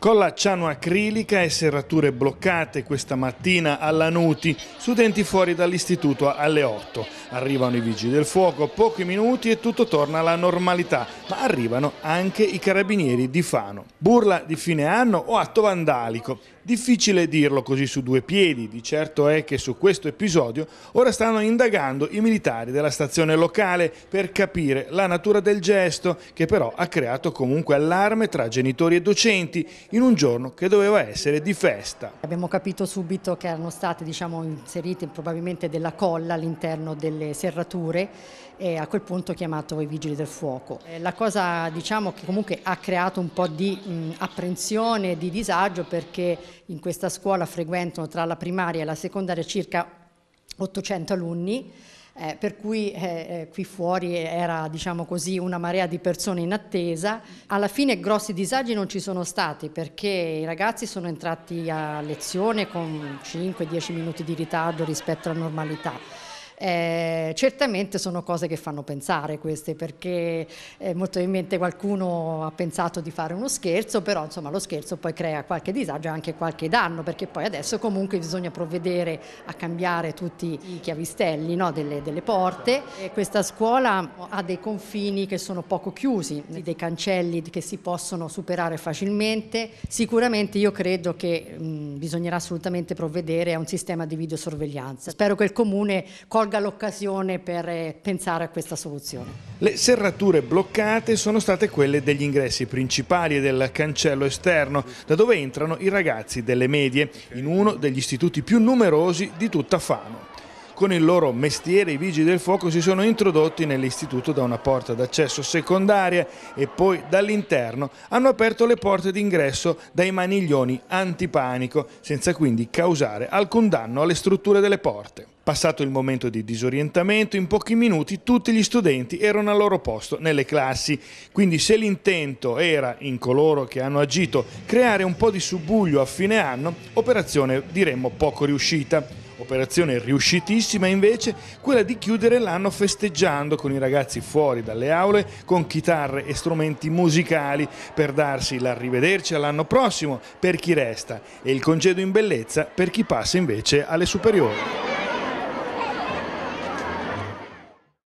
Colla acrilica e serrature bloccate questa mattina alla Nuti, studenti fuori dall'istituto alle 8. Arrivano i vigili del fuoco, pochi minuti e tutto torna alla normalità, ma arrivano anche i carabinieri di Fano. Burla di fine anno o atto vandalico. Difficile dirlo così su due piedi, di certo è che su questo episodio ora stanno indagando i militari della stazione locale per capire la natura del gesto che però ha creato comunque allarme tra genitori e docenti in un giorno che doveva essere di festa. Abbiamo capito subito che erano state diciamo, inserite probabilmente della colla all'interno delle serrature e a quel punto ho chiamato i vigili del fuoco. Eh, la cosa diciamo, che comunque ha creato un po' di mh, apprensione, di disagio perché in questa scuola frequentano tra la primaria e la secondaria circa 800 alunni, eh, per cui eh, eh, qui fuori era diciamo così, una marea di persone in attesa. Alla fine grossi disagi non ci sono stati perché i ragazzi sono entrati a lezione con 5-10 minuti di ritardo rispetto alla normalità eh, certamente sono cose che fanno pensare queste perché eh, molto probabilmente qualcuno ha pensato di fare uno scherzo, però insomma lo scherzo poi crea qualche disagio e anche qualche danno perché poi adesso comunque bisogna provvedere a cambiare tutti i chiavistelli no, delle, delle, porte. E questa scuola ha dei confini che sono poco chiusi, dei cancelli che si possono superare facilmente. Sicuramente io credo che mh, bisognerà assolutamente provvedere a un sistema di videosorveglianza. Spero che il comune colga colga l'occasione per eh, pensare a questa soluzione. Le serrature bloccate sono state quelle degli ingressi principali e del cancello esterno, da dove entrano i ragazzi delle medie, in uno degli istituti più numerosi di tutta Fano con il loro mestiere i vigili del fuoco si sono introdotti nell'istituto da una porta d'accesso secondaria e poi dall'interno hanno aperto le porte d'ingresso dai maniglioni antipanico senza quindi causare alcun danno alle strutture delle porte. Passato il momento di disorientamento, in pochi minuti tutti gli studenti erano al loro posto nelle classi, quindi se l'intento era, in coloro che hanno agito, creare un po' di subbuglio a fine anno, operazione diremmo poco riuscita operazione riuscitissima invece quella di chiudere l'anno festeggiando con i ragazzi fuori dalle aule con chitarre e strumenti musicali per darsi l'arrivederci all'anno prossimo per chi resta e il congedo in bellezza per chi passa invece alle superiori.